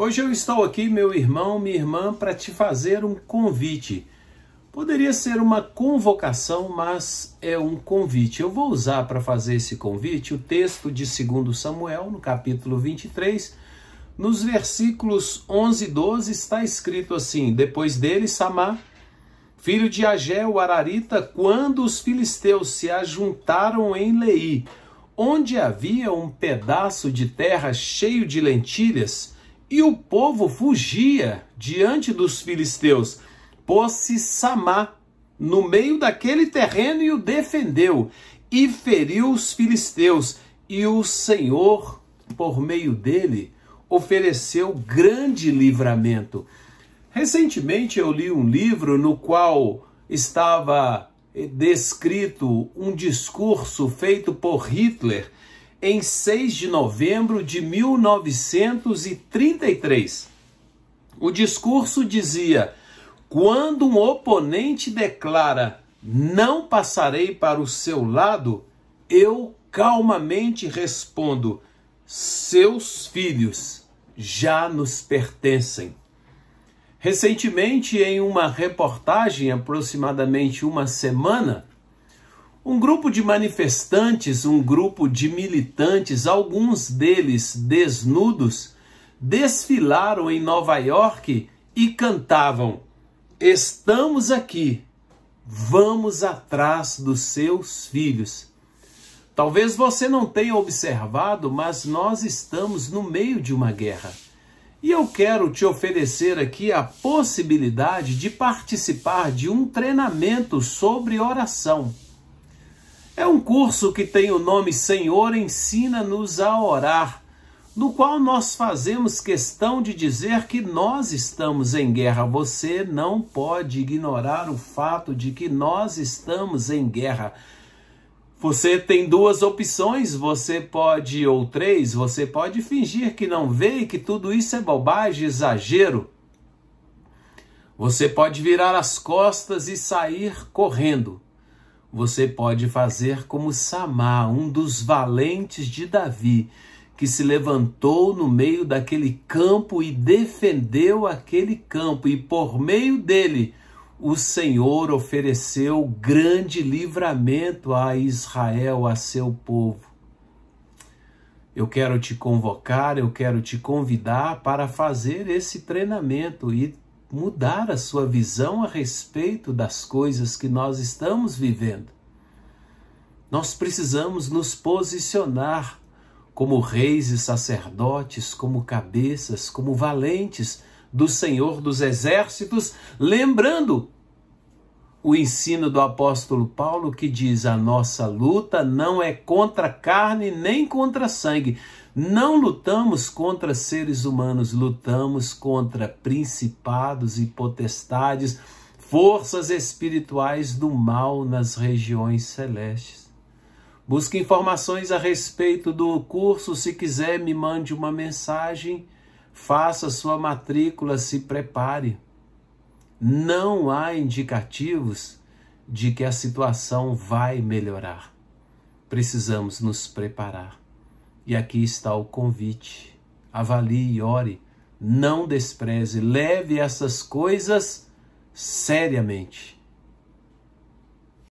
Hoje eu estou aqui, meu irmão, minha irmã, para te fazer um convite. Poderia ser uma convocação, mas é um convite. Eu vou usar para fazer esse convite o texto de 2 Samuel, no capítulo 23. Nos versículos 11 e 12 está escrito assim: Depois dele, Samá, filho de Agé, o Ararita, quando os filisteus se ajuntaram em Leí, onde havia um pedaço de terra cheio de lentilhas, e o povo fugia diante dos filisteus, pôs-se Samá no meio daquele terreno e o defendeu, e feriu os filisteus, e o Senhor, por meio dele, ofereceu grande livramento. Recentemente eu li um livro no qual estava descrito um discurso feito por Hitler em 6 de novembro de 1933. O discurso dizia: quando um oponente declara não passarei para o seu lado, eu calmamente respondo: seus filhos já nos pertencem. Recentemente, em uma reportagem, aproximadamente uma semana, um grupo de manifestantes, um grupo de militantes, alguns deles desnudos, desfilaram em Nova York e cantavam: Estamos aqui, vamos atrás dos seus filhos. Talvez você não tenha observado, mas nós estamos no meio de uma guerra. E eu quero te oferecer aqui a possibilidade de participar de um treinamento sobre oração. É um curso que tem o nome Senhor Ensina-nos a Orar, no qual nós fazemos questão de dizer que nós estamos em guerra. Você não pode ignorar o fato de que nós estamos em guerra. Você tem duas opções, você pode, ou três, você pode fingir que não vê e que tudo isso é bobagem, exagero. Você pode virar as costas e sair correndo. Você pode fazer como Samá, um dos valentes de Davi, que se levantou no meio daquele campo e defendeu aquele campo, e por meio dele o Senhor ofereceu grande livramento a Israel, a seu povo. Eu quero te convocar, eu quero te convidar para fazer esse treinamento e mudar a sua visão a respeito das coisas que nós estamos vivendo. Nós precisamos nos posicionar como reis e sacerdotes, como cabeças, como valentes do Senhor dos Exércitos, lembrando o ensino do apóstolo Paulo que diz: a nossa luta não é contra carne nem contra sangue. Não lutamos contra seres humanos, lutamos contra principados e potestades, forças espirituais do mal nas regiões celestes. Busque informações a respeito do curso, se quiser, me mande uma mensagem, faça sua matrícula, se prepare não há indicativos de que a situação vai melhorar. Precisamos nos preparar. E aqui está o convite. Avalie e ore. Não despreze, leve essas coisas seriamente.